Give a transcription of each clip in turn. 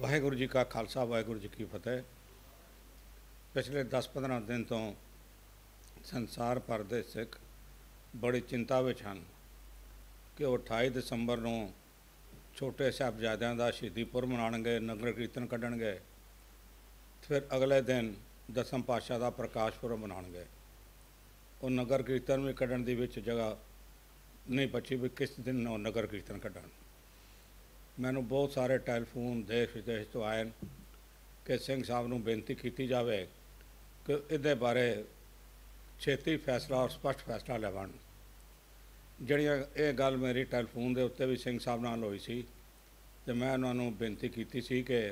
ਵਾਹਿਗੁਰੂ ਜੀ ਕਾ ਖਾਲਸਾ ਵਾਹਿਗੁਰੂ ਜੀ ਕੀ ਫਤਿਹ ਪਿਛਲੇ 10-15 ਦਿਨ ਤੋਂ ਸੰਸਾਰ ਭਰ ਦੇ ਸਿੱਖ ਬੜੀ ਚਿੰਤਾ ਵਿੱਚ ਹਨ ਕਿ 28 ਦਸੰਬਰ ਨੂੰ ਛੋਟੇ ਸਾਹਿਬਜ਼ਾਦਿਆਂ ਦਾ ਸ਼ਹੀਦੀ ਪੁਰ ਨਗਰ ਕੀਰਤਨ ਕੱਢਣਗੇ ਫਿਰ ਅਗਲੇ ਦਿਨ ਦਸਮ ਪਾਤਸ਼ਾਹ ਦਾ ਪ੍ਰਕਾਸ਼ ਪੁਰਬ ਮਨਾਣਗੇ ਉਹ ਨਗਰ ਕੀਰਤਨ ਵੀ ਕੱਢਣ ਦੇ ਵਿੱਚ ਜਗ੍ਹਾ ਨਹੀਂ ਬਚੀ ਵੀ ਕਿਸ ਦਿਨ ਉਹ ਨਗਰ ਕੀਰਤਨ ਕੱਢਣ ਮੈਨੂੰ ਬਹੁਤ ਸਾਰੇ ਟੈਲੀਫੋਨ ਦੇਸ਼ ਵਿਦੇਸ਼ ਤੋਂ ਆਏ ਕਿ ਸਿੰਘ ਸਾਹਿਬ ਨੂੰ ਬੇਨਤੀ ਕੀਤੀ ਜਾਵੇ ਕਿ ਇਹਦੇ ਬਾਰੇ ਛੇਤੀ ਫੈਸਲਾ ਔਰ ਸਪਸ਼ਟ ਫੈਸਲਾ ਲੈਵਣ ਜਿਹੜੀਆਂ ਇਹ ਗੱਲ ਮੇਰੀ ਟੈਲੀਫੋਨ ਦੇ ਉੱਤੇ ਵੀ ਸਿੰਘ ਸਾਹਿਬ ਨਾਲ ਹੋਈ ਸੀ ਤੇ ਮੈਂ ਉਹਨਾਂ ਨੂੰ ਬੇਨਤੀ ਕੀਤੀ ਸੀ ਕਿ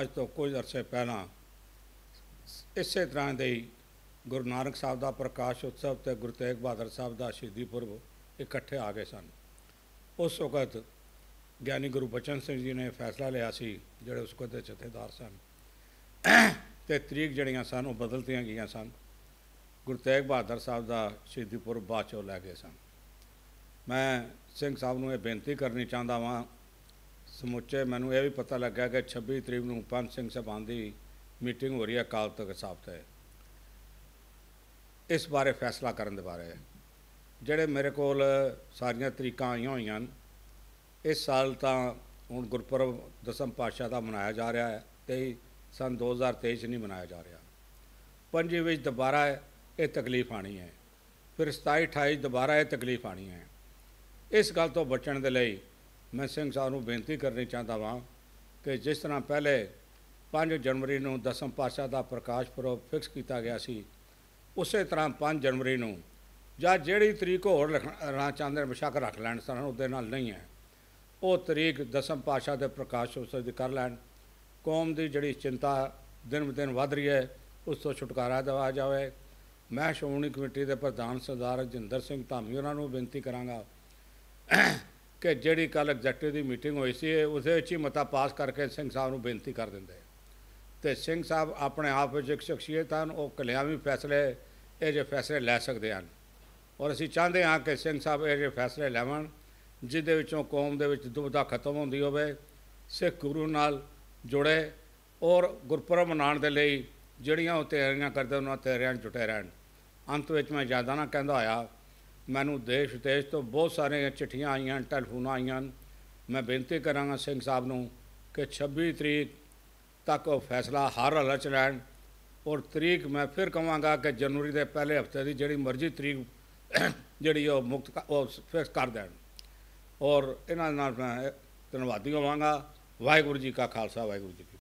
ਅੱਜ ਤੋਂ ਕੁਝ ਅਰਸੇ ਪਹਿਲਾਂ ਇਸੇ ਤਰ੍ਹਾਂ ਦੇ ਹੀ ਗੁਰੂ ਨਾਨਕ ਸਾਹਿਬ ਦਾ ਪ੍ਰਕਾਸ਼ ਉਤਸਵ ਤੇ ਗੁਰੂ ਤੇਗ ਬਹਾਦਰ ਸਾਹਿਬ ਦਾ ਸ਼ਹੀਦੀ ਪੁਰਬ ਇਕੱਠੇ ਆ ਗਏ ਸਨ ਉਸ ਵਕਤ ਗਿਆਨੀ ਗੁਰੂ ਬਚਨ ਸਿੰਘ ਜੀ ਨੇ ਫੈਸਲਾ ਲਿਆ ਸੀ ਜਿਹੜੇ ਉਸ ਕੋਤੇ ਜਥੇਦਾਰ ਸਨ ਤੇ ਤਰੀਕ ਜਿਹੜੀਆਂ ਸਨ ਉਹ ਬਦਲਤੀਆਂ ਗਈਆਂ ਸਨ ਗੁਰੂ ਤੇਗ ਬਹਾਦਰ ਸਾਹਿਬ ਦਾ ਸ਼ਹੀਦੀਪੁਰ ਬਾਚੋ ਲੈ ਗਏ ਸਨ ਮੈਂ ਸਿੰਘ ਸਾਹਿਬ ਨੂੰ ਇਹ ਬੇਨਤੀ ਕਰਨੀ ਚਾਹੁੰਦਾ ਵਾਂ ਸਮੁੱਚੇ ਮੈਨੂੰ ਇਹ ਵੀ ਪਤਾ ਲੱਗਾ ਕਿ 26 ਤਰੀਕ ਨੂੰ ਪੰਜ ਸਿੰਘ ਸਾਹਿਬਾਂ ਦੀ ਮੀਟਿੰਗ ਹੋ ਰਹੀ ਹੈ ਕਾਲ ਤੱਕ ਸਾਫ਼ ਤੇ ਇਸ ਬਾਰੇ ਫੈਸਲਾ ਕਰਨ ਦੇ ਬਾਰੇ ਜਿਹੜੇ ਮੇਰੇ ਕੋਲ ਸਾਰੀਆਂ ਤਰੀਕਾਂ ਆਈਆਂ ਹੋਈਆਂ ਹਨ ਇਸ ਸਾਲ ਤਾਂ ਹੁਣ ਗੁਰਪੁਰਬ ਦਸਮ ਪਾਤਸ਼ਾਹ ਦਾ ਮਨਾਇਆ ਜਾ ਰਿਹਾ ਹੈ ਤੇ ਸਨ 2023 ਚ ਨਹੀਂ ਮਨਾਇਆ ਜਾ ਰਿਹਾ ਪੰਜੇ ਵਿੱਚ ਦੁਬਾਰਾ ਇਹ ਤਕਲੀਫ ਆਣੀ ਹੈ ਫਿਰ 27 28 ਦੁਬਾਰਾ ਇਹ ਤਕਲੀਫ ਆਣੀ ਹੈ ਇਸ ਗੱਲ ਤੋਂ ਬਚਣ ਦੇ ਲਈ ਮੈਂ ਸਿੰਘ ਸਾਹਿਬ ਨੂੰ ਬੇਨਤੀ ਕਰਨੀ ਚਾਹੁੰਦਾ ਵਾਂ ਕਿ ਜਿਸ ਤਰ੍ਹਾਂ ਪਹਿਲੇ 5 ਜਨਵਰੀ ਨੂੰ ਦਸਮ ਪਾਤਸ਼ਾਹ ਦਾ ਪ੍ਰਕਾਸ਼ ਪੁਰਬ ਫਿਕਸ ਕੀਤਾ ਗਿਆ ਸੀ ਉਸੇ ਤਰ੍ਹਾਂ 5 ਜਨਵਰੀ ਨੂੰ ਜਾਂ ਜਿਹੜੀ ਤਰੀਕ ਹੋਰ ਰੱਖਣਾ ਚਾਹੁੰਦੇ ਨੇ ਬਿਸ਼ੱਕ ਰੱਖ ਲੈਣ ਸਾਨੂੰ ਉਹਦੇ ਨਾਲ ਨਹੀਂ ਹੈ ਉਹ ਤਰੀਕ ਦਸਮ ਪਾਸ਼ਾ ਦੇ ਪ੍ਰਕਾਸ਼ ਉਤਸਵ ਦੀ ਕਰ ਲੈਣ ਕੌਮ ਦੀ ਜਿਹੜੀ ਚਿੰਤਾ ਦਿਨ ਬਦਿਨ ਵਧ ਰਹੀ ਹੈ ਉਸ ਤੋਂ ਛੁਟਕਾਰਾ ਦਿਵਾ ਜਾਵੇ ਮੈਂ ਸ਼੍ਰੋਮਣੀ ਕਮੇਟੀ ਦੇ ਪ੍ਰਧਾਨ ਸਰਦਾਰ ਜਿੰਦਰ ਸਿੰਘ ਧਾਮੀ ਉਹਨਾਂ ਨੂੰ ਬੇਨਤੀ ਕਰਾਂਗਾ ਕਿ ਜਿਹੜੀ ਕੱਲ ਐਗਜ਼ੈਕਟਿਵ ਦੀ ਮੀਟਿੰਗ ਹੋਈ ਸੀ ਉਸੇ ਵਿੱਚ ਹੀ ਮਤਾ ਪਾਸ ਕਰਕੇ ਸਿੰਘ ਸਾਹਿਬ ਨੂੰ ਬੇਨਤੀ ਕਰ ਦਿੰਦੇ ਤੇ ਸਿੰਘ ਸਾਹਿਬ ਆਪਣੇ ਆਪ ਵਿੱਚ ਇੱਕ ਸ਼ਖਸੀਅਤ ਹਨ ਉਹ ਕਲਿਆਵੀ ਫੈਸਲੇ ਇਹ ਜੇ ਫੈਸਲੇ ਲੈ ਸਕਦੇ ਹਨ ਔਰ ਅਸੀਂ ਚਾਹੁੰਦੇ ਹਾਂ ਕਿ ਸਿੰਘ ਸਾਹਿਬ ਇਹ ਜੇ ਫੈਸਲੇ ਲੈਵਣ ਜਿਹਦੇ ਵਿੱਚੋਂ ਕੌਮ ਦੇ ਵਿੱਚ ਦੁਬਧਾ ਖਤਮ ਹੁੰਦੀ ਹੋਵੇ ਸਿੱਖ ਗੁਰੂ ਨਾਲ ਜੁੜੇ ਔਰ ਗੁਰਪੁਰਬ ਮਨਾਉਣ ਦੇ ਲਈ ਜਿਹੜੀਆਂ ਉਹ ਤਿਆਰੀਆਂ ਕਰਦੇ ਉਹਨਾਂ ਤਿਆਰੀਆਂ ਜੁਟੇ ਰਹਿਣ ਅੰਤ ਵਿੱਚ ਮੈਂ ਜ਼ਿਆਦਾ ਨਾ ਕਹਿੰਦਾ ਹੋਇਆ ਮੈਨੂੰ ਦੇਸ਼ ਦੇਸ਼ ਤੋਂ ਬਹੁਤ ਸਾਰੀਆਂ ਚਿੱਠੀਆਂ ਆਈਆਂ ਟੈਲੀਫੋਨਾਂ ਆਈਆਂ ਮੈਂ ਬੇਨਤੀ ਕਰਾਂਗਾ ਸਿੰਘ ਸਾਹਿਬ ਨੂੰ ਕਿ 26 ਤਰੀਕ ਤੱਕ ਉਹ ਫੈਸਲਾ ਹਰ ਹਾਲਤ ਚ ਲੈਣ ਔਰ ਤਰੀਕ ਮੈਂ ਫਿਰ ਕਹਾਂਗਾ ਕਿ ਜਨਵਰੀ ਦੇ ਪਹਿਲੇ ਹਫਤੇ ਦੀ ਜਿਹੜੀ ਮਰਜ਼ੀ ਤਰੀਕ ਜਿਹੜੀ ਉਹ ਮੁਕਤ ਉਹ ਫਿਕਸ ਕਰ ਦੇਣ ਔਰ ਇਹਨਾਂ ਨਾਲ ਮੈਂ ਧੰਨਵਾਦੀ ਹੋਵਾਂਗਾ ਵਾਹਿਗੁਰੂ ਜੀ ਕਾ ਖਾਲਸਾ ਵਾਹਿਗੁਰੂ ਜੀ